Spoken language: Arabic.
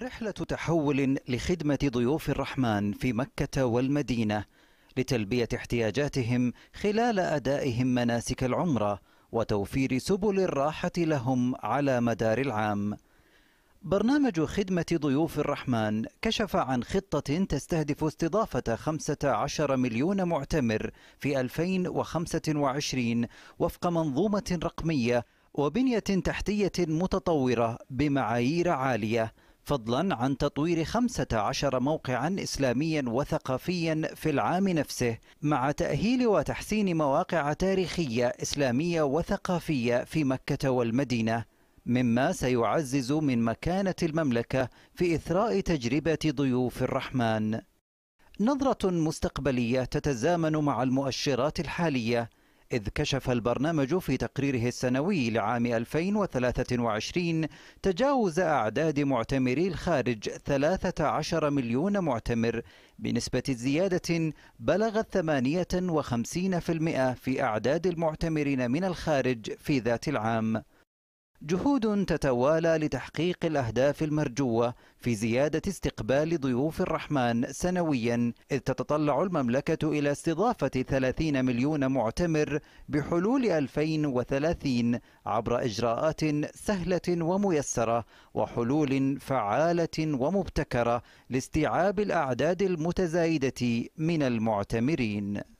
رحلة تحول لخدمة ضيوف الرحمن في مكة والمدينة لتلبية احتياجاتهم خلال أدائهم مناسك العمرة وتوفير سبل الراحة لهم على مدار العام. برنامج خدمة ضيوف الرحمن كشف عن خطة تستهدف استضافة 15 مليون معتمر في 2025 وفق منظومة رقمية وبنية تحتية متطورة بمعايير عالية فضلا عن تطوير 15 موقعا إسلاميا وثقافيا في العام نفسه مع تأهيل وتحسين مواقع تاريخية إسلامية وثقافية في مكة والمدينة مما سيعزز من مكانة المملكة في إثراء تجربة ضيوف الرحمن نظرة مستقبلية تتزامن مع المؤشرات الحالية إذ كشف البرنامج في تقريره السنوي لعام 2023 تجاوز أعداد معتمري الخارج 13 مليون معتمر بنسبة زيادة بلغت 58% في أعداد المعتمرين من الخارج في ذات العام جهود تتوالى لتحقيق الأهداف المرجوة في زيادة استقبال ضيوف الرحمن سنويا إذ تتطلع المملكة إلى استضافة 30 مليون معتمر بحلول 2030 عبر إجراءات سهلة وميسرة وحلول فعالة ومبتكرة لاستيعاب الأعداد المتزايدة من المعتمرين